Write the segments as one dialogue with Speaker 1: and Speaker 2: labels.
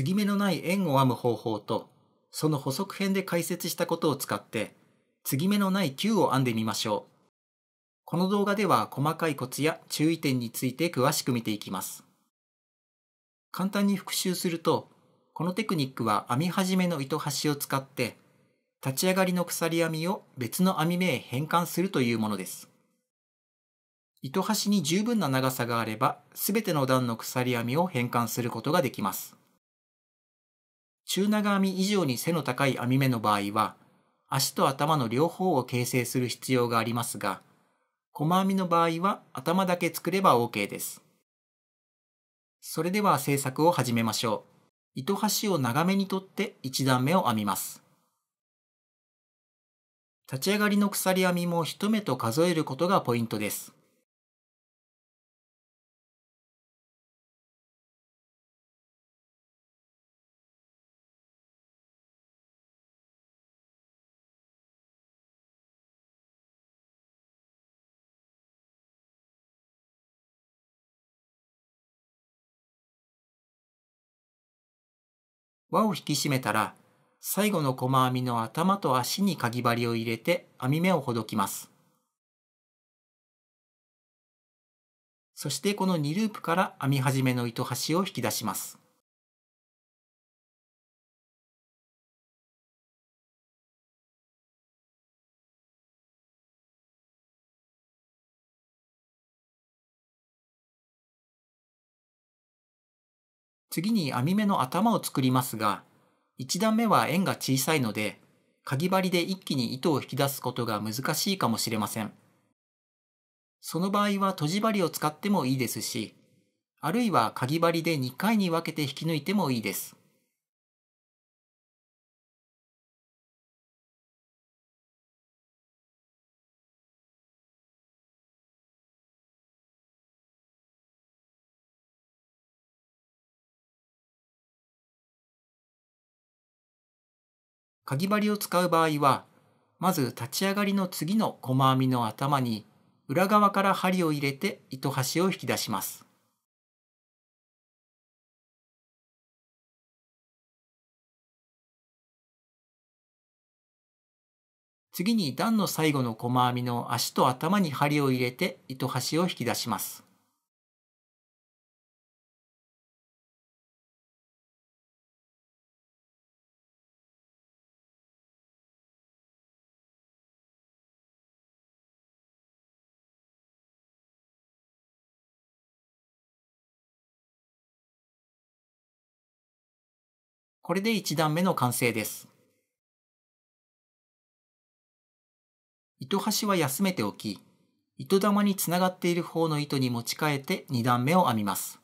Speaker 1: 継ぎ目のない円を編む方法と、その補足編で解説したことを使って、継ぎ目のない球を編んでみましょう。この動画では細かいコツや注意点について詳しく見ていきます。簡単に復習すると、このテクニックは編み始めの糸端を使って、立ち上がりの鎖編みを別の編み目へ変換するというものです。糸端に十分な長さがあれば、すべての段の鎖編みを変換することができます。中長編み以上に背の高い編み目の場合は、足と頭の両方を形成する必要がありますが、細編みの場合は頭だけ作れば OK です。それでは制作を始めましょう。糸端を長めに取って1段目を編みます。
Speaker 2: 立ち上がりの鎖編みも1目と数えることがポイントです。輪を引き締めたら、最後の細編みの頭と足にか
Speaker 1: ぎ針を入れて編み目をほどきます。
Speaker 2: そしてこの2ループから編み始めの糸端を引き出します。次に編み目
Speaker 3: の頭を作りますが、1段目は円が小さいので、かぎ針で一気
Speaker 1: に糸を引き出すことが難しいかもしれません。その場合はと
Speaker 3: じ針を使ってもいいですし、あるいはかぎ針で2回に分けて引き抜いても
Speaker 2: いいです。かぎ針を使う場合は、
Speaker 1: まず立ち上がりの次の細編みの頭に裏側から針を入れて
Speaker 2: 糸端を引き出します。次に段の最後の細編みの足と頭に針を入れて糸端を引き出します。これで1段目の完成です。
Speaker 3: 糸端は休めておき、糸玉につながっている方の糸に持ち替えて2段目を編みます。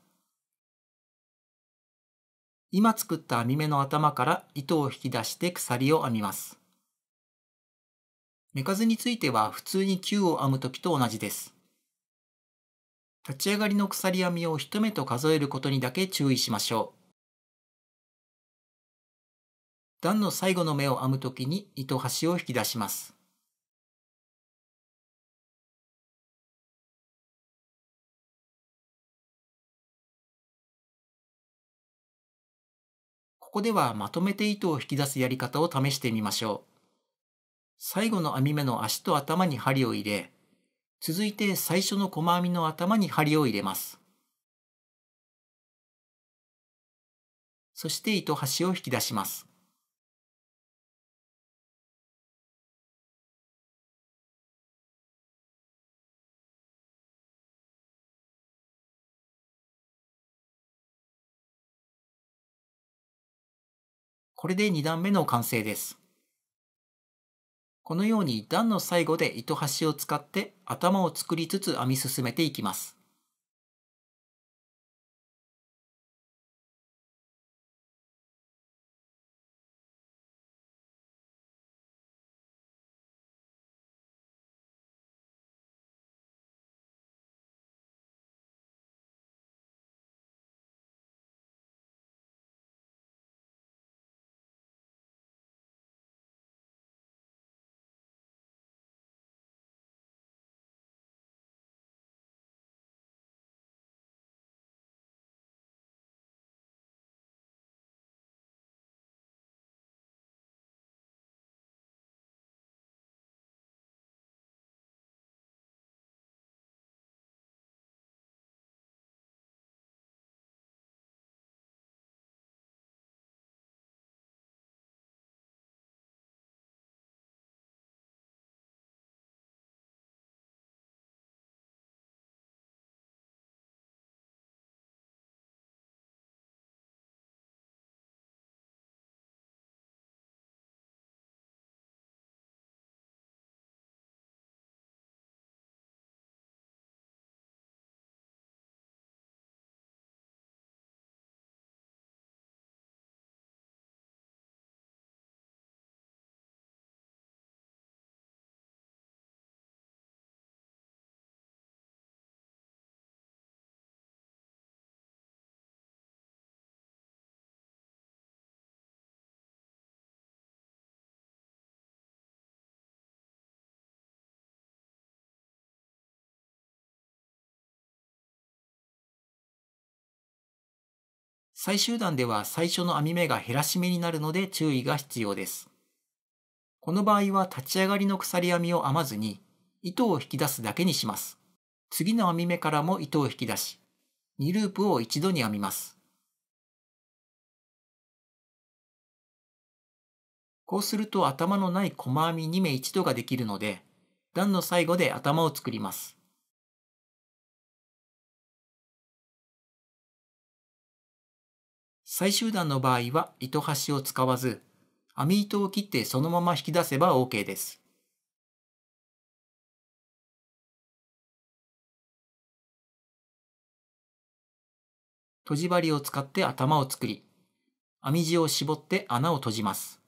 Speaker 1: 今作った編み目の頭から糸を引き出して鎖を編みます。目数については普通に9を編む時と同じです。立ち上がりの鎖編みを1目と数えることにだけ注意しましょう。
Speaker 2: 段の最後の目を編むときに糸端を引き出します。ここではまとめて糸を引き出すやり方を試してみましょう。
Speaker 1: 最後の編み目の足と頭に針を入れ、続いて最初の細編みの
Speaker 2: 頭に針を入れます。そして糸端を引き出します。これで2段目の完成です。
Speaker 3: このように段の最後で糸端を使って頭を作りつつ編み進めていきま
Speaker 2: す。最終段では最
Speaker 3: 初の編み目が減らし目になるので注意が必要です。この場合は立
Speaker 1: ち上がりの鎖編みを編まずに、糸を引き出すだけにします。次の編み目か
Speaker 3: らも糸を引き出し、2ループを一度に編みます。こうすると頭のない細編み2目
Speaker 2: 一度ができるので、段の最後で頭を作ります。最終段
Speaker 3: の場合は糸端を使わず、網糸を切ってそのまま引き出せば OK で
Speaker 2: す。とじ針を使って頭を作り、編み地を絞って穴を閉じます。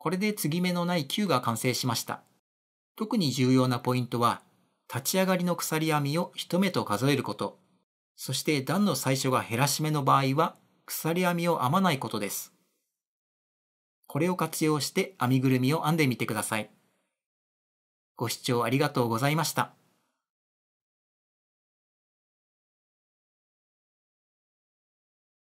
Speaker 2: これで継ぎ目のない9が完成しました。特
Speaker 1: に重要なポイントは、立ち上がりの鎖編みを1目と数えること、そして段の最初が減らし目の場合は、鎖編みを編まないことです。
Speaker 3: これを活用して編みぐるみを編んでみてください。
Speaker 2: ご視聴ありがとうございました。